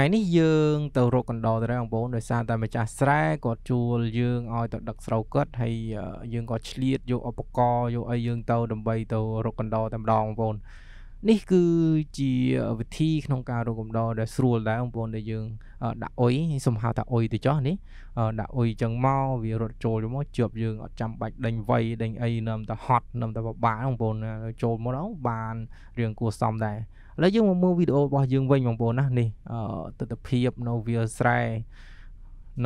ថ្ងៃនេះយើង ទៅរកកណ្ដោទៅដែរបងប្អូនដោយសារតែម្ចាស់ស្រែគាត់ជួលយើងឲ្យទៅដឹកស្រូវគាត់ហើយយើងក៏ឆ្លៀតយកឧបករណ៍យកអីយើង ទៅដើម្បីទៅរកកណ្ដោតែម្ដងបងប្អូននេះគឺជាវិធីក្នុងការរកកំដរដែលស្រួលដែរបងប្អូនដែលយើងដាក់អុយសំហៅថាអុយទៅចោះនេះដាក់អុយចឹងមកវារត់ចូលទៅមកជាប់យើងអត់ចាំបាច់ដេញវៃដេញអីនឹមតែហត់នឹមតែបបាបងប្អូនចូលមកដល់បានរឿងគួរសមដែរឥឡូវយើងមកមើលវីដេអូរបស់យើងវិញបងប្អូនណានេះអទស្សនភាពនៅវាស្រែ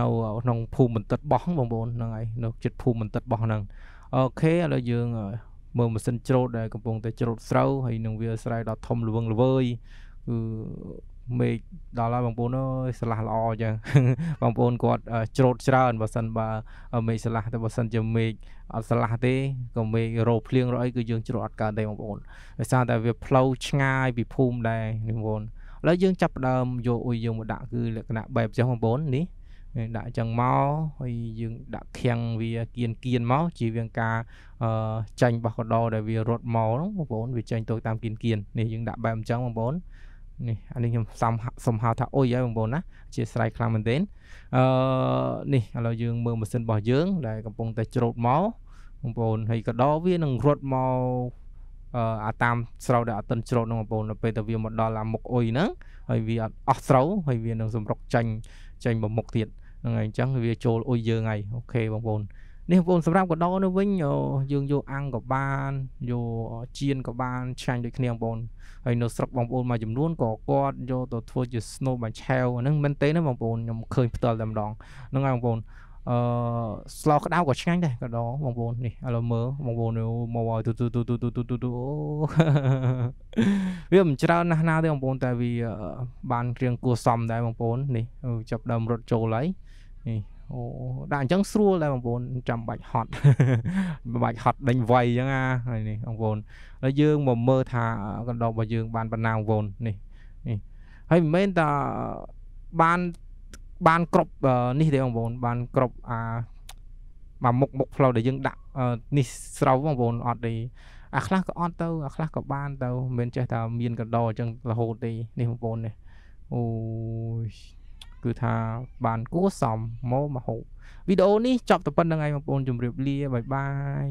នៅក្នុងភូមិបន្តិតបោះបងប្អូនហ្នឹងហើយនៅចិត្តភូមិបន្តិតបោះហ្នឹងអូខេឥឡូវយើងមើលម៉ាស៊ីនច្រូតដែលកំពុងតែច្រូតស្រូវហើយនឹងវាស្រែដល់ធំល្វឹងល្វើយគឺមេឃដល់ហើយបងប្អូនអើយស្លាស់ល្អអញ្ចឹងបងប្អូនគាត់ច្រូតច្រើនបើសិនបើមេឃស្លាស់តែបើសិនជាមេឃអត់ស្លាស់ទេក៏មេឃរោភ្លៀងរោអីគឺយើងច្រូតអត់កើតទេបងប្អូនដោយសារតែវាផ្លូវឆ្ងាយពីភូមិដែរបងប្អូនឥឡូវយើងចាប់ដើមយកអុយយើងមកដាក់គឺលក្ខណៈបែបអញ្ចឹងបងប្អូននេះដាក់អញ្ចឹងមកហើយយើងដាក់ខាំងវាគៀនគៀនមកជាវាងការចាញ់បោះកដោដែលវារត់មកបងប្អូនវាចាញ់ទៅតាមគៀនគៀននេះយើងដាក់បែបអញ្ចឹងបងប្អូននេះអានេះខ្ញុំសំសំហៅថាអុយហើយបងប្អូនណាអធិស្ស្រ័យខ្លាំងមែនទែនអឺនេះឥឡូវយើងមើលម៉ាស៊ីនរបស់យើង ដែលកំពុង តែច្រូតមកបងប្អូនហើយក៏ដកវានឹងរត់មកអឺអាតាមស្រោដែលអត់ទិនច្រូតហ្នឹងបងប្អូនដល់ពេលទៅវាមកដល់អាមុខអុយហ្នឹងហើយវាអត់អស់ស្រោហើយវានឹងសម្រុកចាញ់ចាញ់មកមុខទៀតហ្នឹងហើយអញ្ចឹងវាចូលអុយយើងហើយអូខេបងប្អូននេះបងប្អូនសម្រាប់កដោនោះវិញយើងយកអាំងក៏បានយកចៀនក៏បានឆ្ងាញ់ដូចគ្នាបងប្អូនហើយនៅស្រុកបងប្អូនមួយចំនួនក៏គាត់យកទៅធ្វើជា snow បាឆាវហ្នឹងមែនទេណាបងប្អូនខ្ញុំឃើញផ្ទាល់តែម្ដងហ្នឹងហើយបងប្អូនអឺស្លោក្តៅក៏ឆ្ងាញ់ដែរកដោបងប្អូននេះឥឡូវមើលបងប្អូនមកឲ្យទូទូទូទូទូទូទូអូវាមិនច្រើនណាស់ណាទេបងប្អូន តែវា បានគ្រឿងគួសមដែរបងប្អូននេះចាប់ដើមរត់ចូលហើយនេះអូដាក់អញ្ចឹងស្រួលដែរបងប្អូនចាំបាច់ហត់បាច់ហត់ដេញវៃអញ្ចឹងណាហើយនេះបងប្អូនហើយយើងមកមើលថាកណ្ដោរបស់យើង បានប៉ុណ្ណាបងប្អូននេះនេះហើយមិនមែនតាបានបានគ្រប់នេះទេបងប្អូន បានគ្រប់អាមកមុខមុខផ្លូវដែលយើងដាក់នេះស្រូវបងប្អូនអត់ទេអាខ្លះក៏អត់ទៅអាខ្លះក៏បានទៅមិនចេះថាមានកណ្ដោអញ្ចឹងរហូតទេនេះបងប្អូននេះអូយគឺថាបានគួសមមកមហូបវីដេអូនេះចប់តែប៉ុណ្្នឹងឯងបងប្អូនជម្រាបលាបាយបាយ